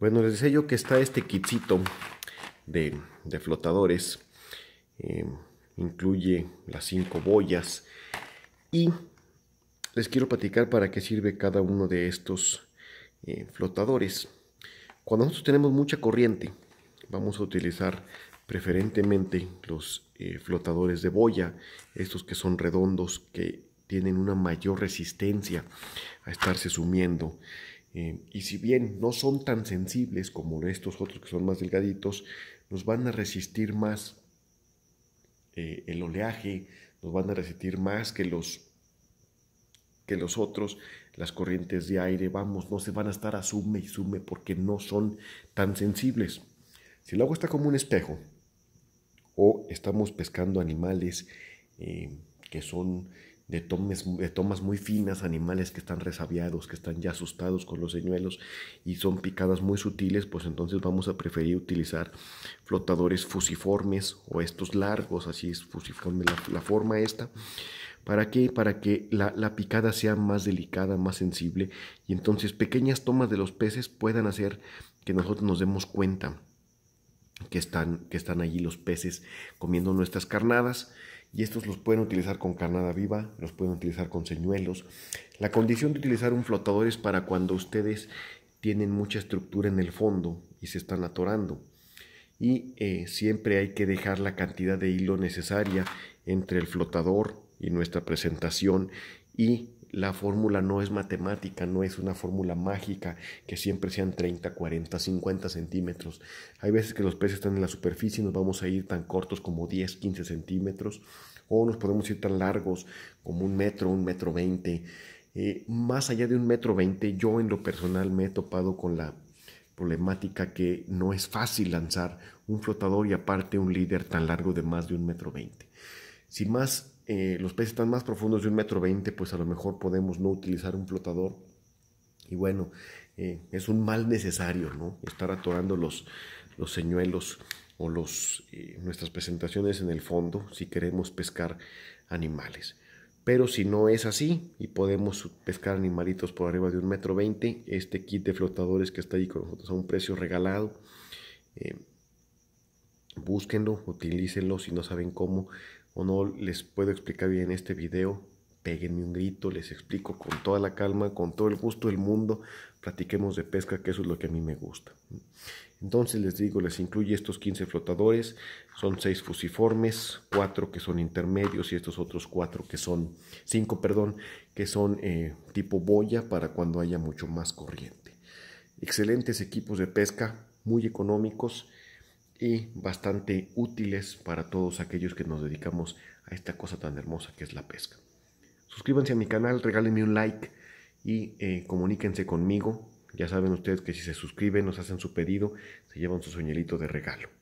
Bueno, les decía yo que está este kitcito de, flotadores. Eh, incluye las cinco boyas. Y les quiero platicar para qué sirve cada uno de estos eh, flotadores. Cuando nosotros tenemos mucha corriente, vamos a utilizar preferentemente los eh, flotadores de boya, estos que son redondos, que tienen una mayor resistencia a estarse sumiendo. Eh, y si bien no son tan sensibles como estos otros que son más delgaditos, nos van a resistir más eh, el oleaje, nos van a resistir más que los, que los otros, las corrientes de aire, vamos, no se van a estar a sume y sume porque no son tan sensibles. Si el agua está como un espejo, o estamos pescando animales eh, que son de, tomas muy finas, animales que están resabiados, que están ya asustados con los señuelos y son picadas muy sutiles, pues entonces vamos a preferir utilizar flotadores fusiformes o estos largos, así es fusiforme la, forma esta. ¿Para qué? Para que la, picada sea más delicada, más sensible y entonces pequeñas tomas de los peces puedan hacer que nosotros nos demos cuenta que están, que están allí los peces comiendo nuestras carnadas y estos los pueden utilizar con carnada viva, los pueden utilizar con señuelos. La condición de utilizar un flotador es para cuando ustedes tienen mucha estructura en el fondo y se están atorando. Y eh, siempre hay que dejar la cantidad de hilo necesaria entre el flotador y nuestra presentación y la fórmula no es matemática, no es una fórmula mágica que siempre sean 30, 40, 50 centímetros. Hay veces que los peces están en la superficie y nos vamos a ir tan cortos como 10, 15 centímetros o nos podemos ir tan largos como un metro, un metro veinte. Eh, más allá de un metro veinte, yo en lo personal me he topado con la problemática que no es fácil lanzar un flotador y aparte un líder tan largo de más de un metro veinte. Sin más, eh, los peces están más profundos de un metro veinte, pues a lo mejor podemos no utilizar un flotador. Y bueno, eh, es un mal necesario, ¿no? Estar atorando los, los señuelos o los, eh, nuestras presentaciones en el fondo si queremos pescar animales. Pero si no es así y podemos pescar animalitos por arriba de un metro veinte, este kit de flotadores que está ahí con nosotros a un precio regalado, búsquenlo, utilícenlo si no saben cómo o no les puedo explicar bien este video, péguenme un grito, les explico con toda la calma, con todo el gusto del mundo, platiquemos de pesca, que eso es lo que a mí me gusta. Entonces les digo, les incluye estos 15 flotadores, son 6 fusiformes, 4 que son intermedios y estos otros 4 que son, 5 perdón, que son eh, tipo boya para cuando haya mucho más corriente. Excelentes equipos de pesca, muy económicos y bastante útiles para todos aquellos que nos dedicamos a esta cosa tan hermosa que es la pesca. Suscríbanse a mi canal, regálenme un like y eh, comuníquense conmigo. Ya saben ustedes que si se suscriben, nos hacen su pedido, se llevan su soñelito de regalo.